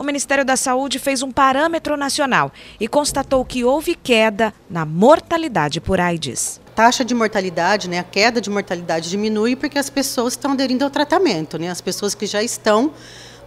o Ministério da Saúde fez um parâmetro nacional e constatou que houve queda na mortalidade por AIDS taxa de mortalidade, né, a queda de mortalidade diminui porque as pessoas estão aderindo ao tratamento, né, as pessoas que já estão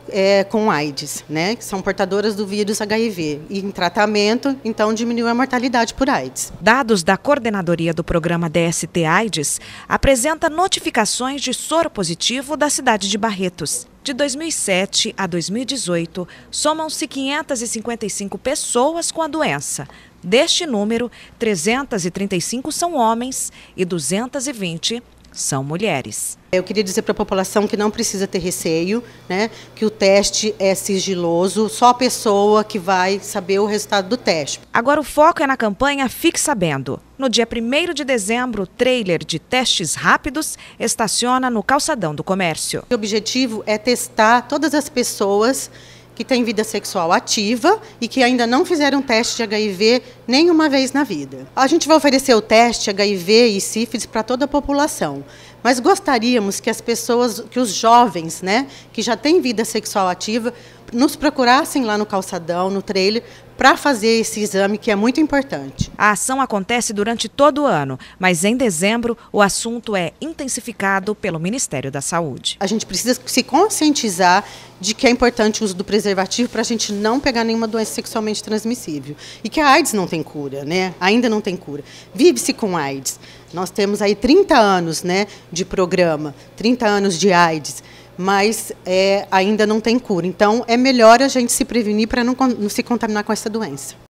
é, com AIDS, né, que são portadoras do vírus HIV. E em tratamento, então, diminuiu a mortalidade por AIDS. Dados da coordenadoria do programa DST AIDS apresenta notificações de soro positivo da cidade de Barretos. De 2007 a 2018, somam-se 555 pessoas com a doença. Deste número, 335 são homens e 220 são mulheres. Eu queria dizer para a população que não precisa ter receio, né, que o teste é sigiloso, só a pessoa que vai saber o resultado do teste. Agora o foco é na campanha Fique Sabendo. No dia 1 de dezembro, o trailer de testes rápidos estaciona no calçadão do comércio. O objetivo é testar todas as pessoas que têm vida sexual ativa e que ainda não fizeram teste de HIV nenhuma vez na vida. A gente vai oferecer o teste HIV e sífilis para toda a população, mas gostaríamos que as pessoas, que os jovens, né, que já têm vida sexual ativa, nos procurassem lá no calçadão, no trailer, para fazer esse exame que é muito importante. A ação acontece durante todo o ano, mas em dezembro o assunto é intensificado pelo Ministério da Saúde. A gente precisa se conscientizar de que é importante o uso do preservativo para a gente não pegar nenhuma doença sexualmente transmissível e que a AIDS não tem cura, né? Ainda não tem cura. Vive-se com AIDS. Nós temos aí 30 anos, né, de programa, 30 anos de AIDS mas é, ainda não tem cura. Então, é melhor a gente se prevenir para não, não se contaminar com essa doença.